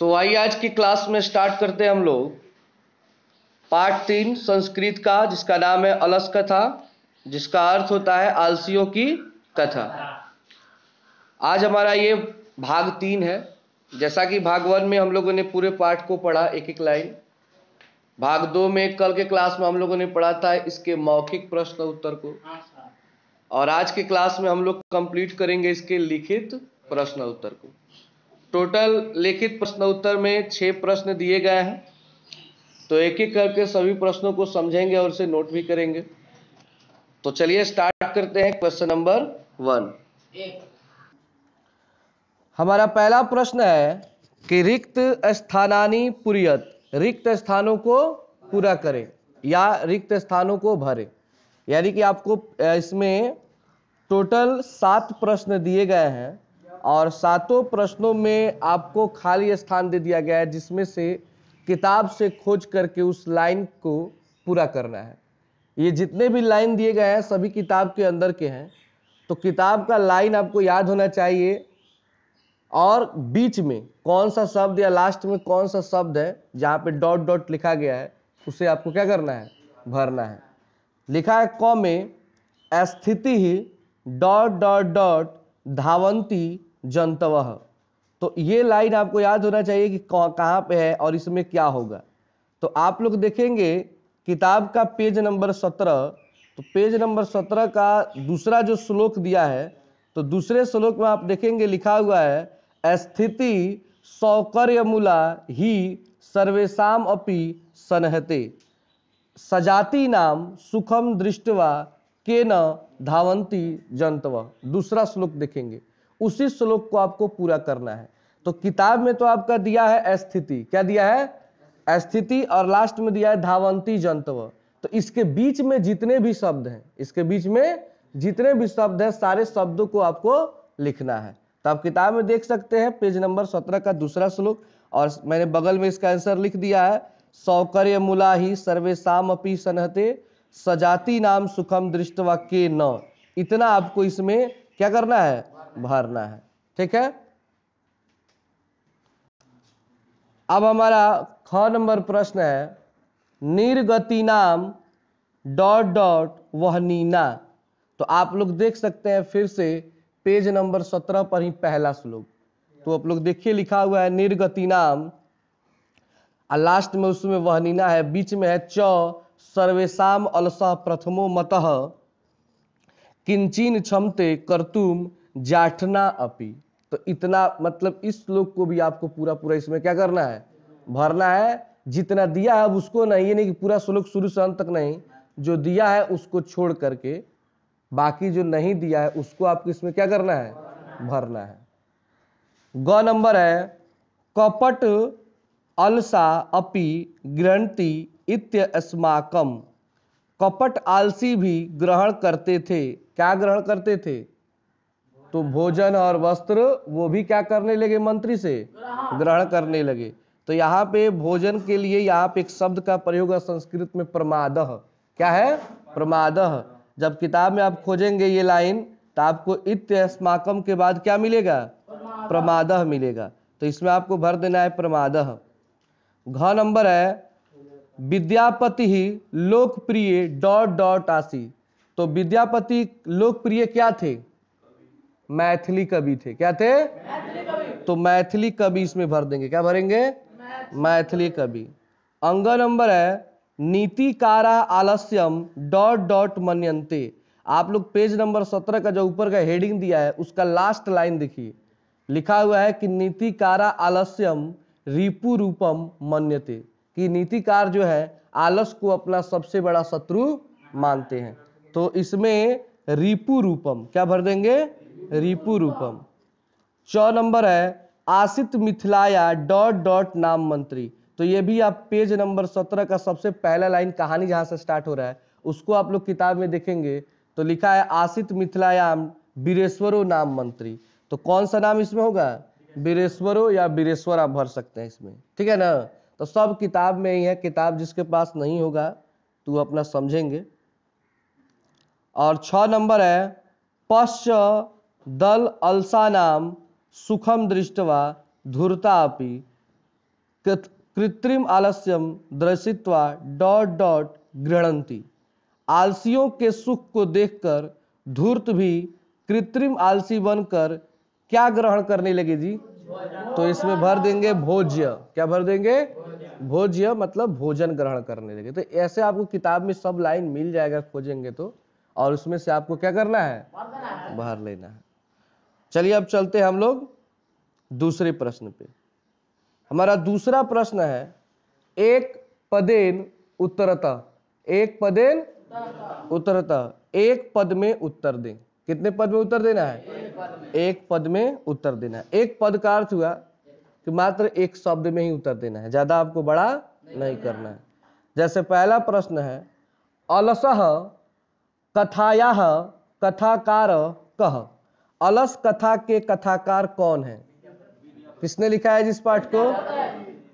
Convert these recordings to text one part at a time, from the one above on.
तो आइए आज की क्लास में स्टार्ट करते हैं हम लोग पार्ट तीन संस्कृत का जिसका नाम है अलस कथा जिसका अर्थ होता है आलसियों की कथा आज हमारा ये भाग तीन है जैसा कि भाग वन में हम लोगों ने पूरे पाठ को पढ़ा एक एक लाइन भाग दो में कल के क्लास में हम लोगों ने पढ़ा था इसके मौखिक प्रश्न उत्तर को हाँ, और आज के क्लास में हम लोग कंप्लीट करेंगे इसके लिखित प्रश्न उत्तर को टोटल लिखित प्रश्न उत्तर में छह प्रश्न दिए गए हैं तो एक एक करके सभी प्रश्नों को समझेंगे और उसे नोट भी करेंगे तो चलिए स्टार्ट करते हैं क्वेश्चन नंबर वन हमारा पहला प्रश्न है कि रिक्त स्थानानी पुरियत रिक्त स्थानों को पूरा करें या रिक्त स्थानों को भरे यानी कि आपको इसमें टोटल सात प्रश्न दिए गए हैं और सातों प्रश्नों में आपको खाली स्थान दे दिया गया है जिसमें से किताब से खोज करके उस लाइन को पूरा करना है ये जितने भी लाइन दिए गए हैं सभी किताब के अंदर के हैं तो किताब का लाइन आपको याद होना चाहिए और बीच में कौन सा शब्द या लास्ट में कौन सा शब्द है जहाँ पे डॉट डॉट लिखा गया है उसे आपको क्या करना है भरना है लिखा है कौ में स्थिति ही डॉट डॉट डॉट धावंती जनतव तो ये लाइन आपको याद होना चाहिए कि कहाँ पे है और इसमें क्या होगा तो आप लोग देखेंगे किताब का पेज नंबर सत्रह तो पेज नंबर सत्रह का दूसरा जो श्लोक दिया है तो दूसरे श्लोक में आप देखेंगे लिखा हुआ है स्थिति सौकर्य मूला ही सर्वेशाम अपि सनहते सजाति नाम सुखम दृष्टवा के न धावंती जंतव दूसरा श्लोक देखेंगे उसी श्लोक को आपको पूरा करना है तो किताब में तो आपका दिया है स्थिति क्या दिया है स्थिति और लास्ट में दिया है धावंती जंतव तो इसके बीच में जितने भी शब्द हैं इसके बीच में जितने भी शब्द हैं सारे शब्दों को आपको लिखना है तो आप किताब में देख सकते हैं पेज नंबर सत्रह का दूसरा श्लोक और मैंने बगल में इसका आंसर लिख दिया है सौकर्य मुला ही सर्वेशाम अपी सनहते सजाती नाम सुखम दृष्टवा के न इतना आपको इसमें क्या करना है भरना है ठीक है अब हमारा ख नंबर प्रश्न है निर्गति नाम डॉट डॉट वह नीना तो आप लोग देख सकते हैं फिर से पेज नंबर सत्रह पर ही पहला श्लोक तो आप लोग देखिए लिखा हुआ है निर्गति नाम लास्ट में उसमें वह नीना है बीच में है च सर्वेशम अलसा प्रथमो मत किंचन क्षमते करतुम जाठना अपी तो इतना मतलब इस श्लोक को भी आपको पूरा पूरा इसमें क्या करना है भरना है जितना दिया है अब उसको नहीं ये नहीं कि पूरा श्लोक शुरू से अंत तक नहीं जो दिया है उसको छोड़ करके बाकी जो नहीं दिया है उसको आपको इसमें क्या करना है भरना है ग नंबर है कपट अलसा अपि ग्रंथि इत्य अस्माकम कपट आलसी भी ग्रहण करते थे क्या ग्रहण करते थे तो भोजन और वस्त्र वो भी क्या करने लगे मंत्री से ग्रहण करने लगे तो यहाँ पे भोजन के लिए यहाँ पे एक शब्द का प्रयोग है संस्कृत में प्रमादह क्या है प्रमादह जब किताब में आप खोजेंगे ये लाइन तो आपको इत्य स्माकम के बाद क्या मिलेगा प्रमादह मिलेगा तो इसमें आपको भर देना है प्रमाद घ नंबर है विद्यापति ही लोकप्रिय डॉट डॉट आशी तो विद्यापति लोकप्रिय क्या थे मैथिली कवि थे क्या थे तो मैथिली कवि इसमें भर देंगे क्या भरेंगे मैथिली कवि अंग नंबर है कारा आलस्यम डॉट डॉट मनयंते आप लोग पेज नंबर सत्रह का जो ऊपर का हेडिंग दिया है उसका लास्ट लाइन देखिए लिखा हुआ है कि नीतिकारा आलस्यम रिपु रूपम मन्यते कि नीतिकार जो है आलस को अपना सबसे बड़ा शत्रु मानते हैं तो इसमें रिपु रूपम क्या भर देंगे रिपु रूपम चौ नंबर है आसित मिथिलाया डॉट डॉट नाम मंत्री तो ये भी आप पेज नंबर सत्रह का सबसे पहला लाइन कहानी जहां से स्टार्ट हो रहा है उसको आप लोग किताब में देखेंगे तो लिखा है आसित मिथिलायाम बीरेश्वरो नाम मंत्री तो कौन सा नाम इसमें होगा बीरेश्वरो या बीरेश्वर आप भर सकते हैं इसमें ठीक है ना तो सब किताब में ही है किताब जिसके पास नहीं होगा तो अपना समझेंगे और छ नंबर है पश्च दल नाम सुखम दृष्टवा धूर्ता अपि कृत्रिम आलस्यम दृशित्वा डॉट डॉट गृहणती आलसियों के सुख को देखकर धूर्त भी कृत्रिम आलसी बनकर क्या ग्रहण करने लगे जी तो इसमें भर देंगे भोज्य क्या भर देंगे भोज्य मतलब भोजन ग्रहण करने लगे तो ऐसे आपको किताब में सब लाइन मिल जाएगा खोजेंगे तो और उसमें से आपको क्या करना है भर लेना है चलिए अब चलते हैं हम लोग दूसरे प्रश्न पे हमारा दूसरा प्रश्न है एक पदेन उत्तरता एक पदेन उत्तरता एक पद में उत्तर दें कितने पद में उत्तर देना है एक पद में उत्तर देना है एक पद का अर्थ हुआ कि मात्र एक शब्द में ही उत्तर देना है ज्यादा आपको बड़ा नहीं करना है जैसे पहला प्रश्न है अलसह कथाया कथाकार कह अलस कथा के कथाकार कौन है किसने लिखा है जिस पाठ को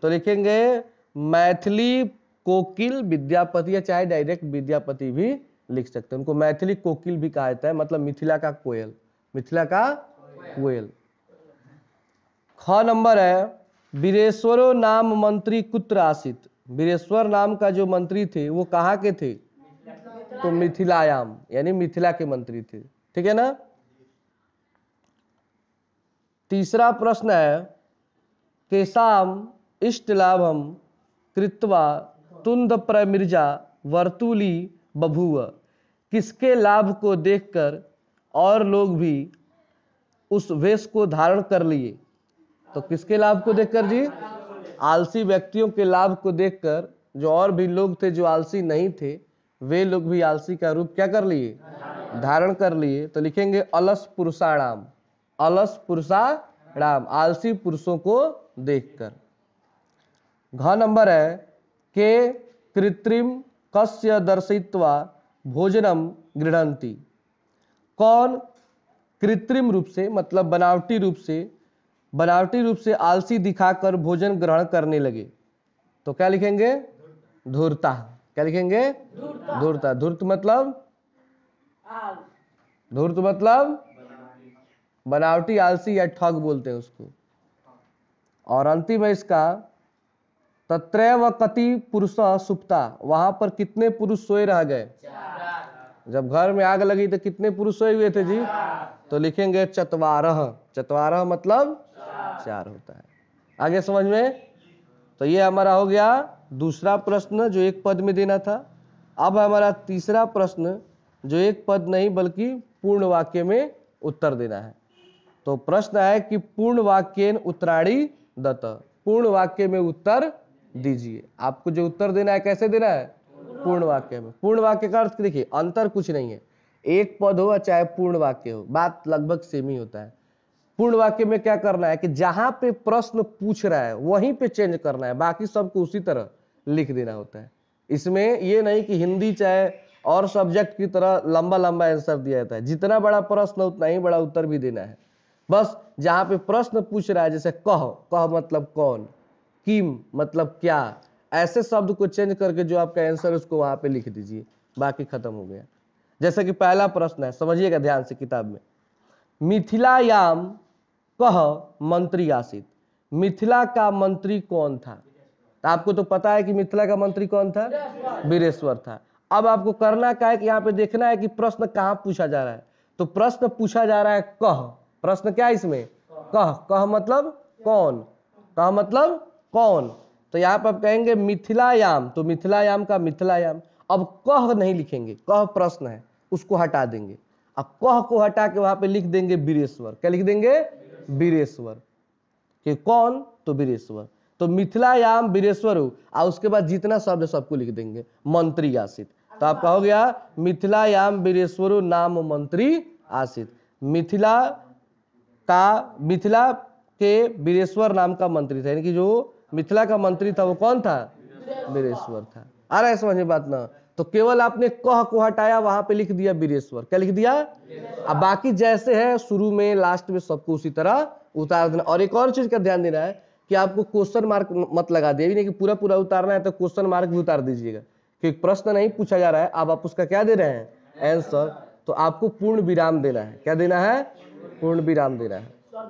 तो लिखेंगे मैथिली कोकिल विद्यापति या चाहे डायरेक्ट विद्यापति भी लिख सकते हैं उनको मैथिली कोकिल भी कहा जाता है मतलब मिथिला का कोयल मिथिला का कोयल ख नंबर है बीरेश्वर नाम मंत्री कुत्र आसित बीरेश्वर नाम का जो मंत्री थे वो कहाँ के थे तो मिथिलायाम यानी मिथिला के मंत्री थे ठीक है ना तीसरा प्रश्न है केशाम इष्ट लाभम कृत्वा तुंद प्रमिर्जा वर्तुली बभुव किसके लाभ को देखकर और लोग भी उस वेश को धारण कर लिए तो किसके लाभ को देखकर जी आलसी व्यक्तियों के लाभ को देखकर जो और भी लोग थे जो आलसी नहीं थे वे लोग भी आलसी का रूप क्या कर लिए धारण कर लिए तो लिखेंगे अलस पुरुषाणाम अलस पुरुषा राम आलसी पुरुषों को देखकर घ नंबर है के कृत्रिम कस्य दर्शित्वा भोजनम गृहंती कौन कृत्रिम रूप से मतलब बनावटी रूप से बनावटी रूप से आलसी दिखाकर भोजन ग्रहण करने लगे तो क्या लिखेंगे धूर्ता क्या लिखेंगे धूर्ता धूर्त मतलब धूर्त मतलब बनावटी आलसी या ठग बोलते हैं उसको और अंतिम है इसका तत्रय व कति पुरुष सुप्ता वहां पर कितने पुरुष सोए रह गए जब घर में आग लगी तो कितने पुरुष सोए हुए थे जी तो लिखेंगे चतवारह चतवारह मतलब चार होता है आगे समझ में तो ये हमारा हो गया दूसरा प्रश्न जो एक पद में देना था अब हमारा तीसरा प्रश्न जो एक पद नहीं बल्कि पूर्ण वाक्य में उत्तर देना है तो प्रश्न है कि पूर्ण वाक्य उत्तराणी दत्त पूर्ण वाक्य में उत्तर दीजिए आपको जो उत्तर देना है कैसे देना है पूर्ण वाक्य में पूर्ण वाक्य का अर्थ देखिए अंतर कुछ नहीं है एक पद हो चाहे पूर्ण वाक्य हो बात लगभग सेम ही होता है पूर्ण वाक्य में क्या करना है कि जहां पे प्रश्न पूछ रहा है वहीं पे चेंज करना है बाकी सबको उसी तरह लिख देना होता है इसमें ये नहीं कि हिंदी चाहे और सब्जेक्ट की तरह लंबा लंबा आंसर दिया जाता है जितना बड़ा प्रश्न उतना ही बड़ा उत्तर भी देना है बस जहाँ पे प्रश्न पूछ रहा है जैसे कह कह मतलब कौन किम मतलब क्या ऐसे शब्द को चेंज करके जो आपका आंसर उसको वहां पे लिख दीजिए बाकी खत्म हो गया जैसे कि पहला प्रश्न है समझिएगा ध्यान से किताब में मिथिलायाम कह मंत्री आसित मिथिला का मंत्री कौन था तो आपको तो पता है कि मिथिला का मंत्री कौन था वीरेश्वर था अब आपको करना क्या है कि यहाँ पे देखना है कि प्रश्न कहाँ पूछा जा रहा है तो प्रश्न पूछा जा रहा है कह प्रश्न क्या है इसमें कह कह मतलब कौन कह मतलब कौन तो यहाँ पर कहेंगे मिथिलायाम तो मिथिलायाम का मिथिलायाम अब कह नहीं लिखेंगे कह प्रश्न है उसको हटा देंगे अब कह को हटा के वहां पे लिख देंगे बीरेश्वर क्या लिख देंगे बीरेश्वर कि कौन तो बीरेश्वर तो मिथिलायाम बीरेश्वर आ उसके बाद जितना शब्द सबको लिख देंगे मंत्री आशित तो आप कहोगे मिथिलायाम बीरेश्वर नाम मंत्री आशित मिथिला का मिथिला के बीरेश्वर नाम का मंत्री था यानी कि जो मिथिला का मंत्री था वो कौन था बीरेश्वर था आ रहा है समझ में बात ना तो केवल आपने कह को हटाया वहां पे लिख दिया बीरेश्वर क्या लिख दिया अब बाकी जैसे है शुरू में लास्ट में सबको उसी तरह उतार देना और एक और चीज का ध्यान देना है कि आपको क्वेश्चन मार्क मत लगा दिया नहीं कि पूरा पूरा उतारना है तो क्वेश्चन मार्क भी उतार दीजिएगा क्योंकि प्रश्न नहीं पूछा जा रहा है अब आप उसका क्या दे रहे हैं आंसर तो आपको पूर्ण विराम देना है क्या देना है पूर्ण विराम देना है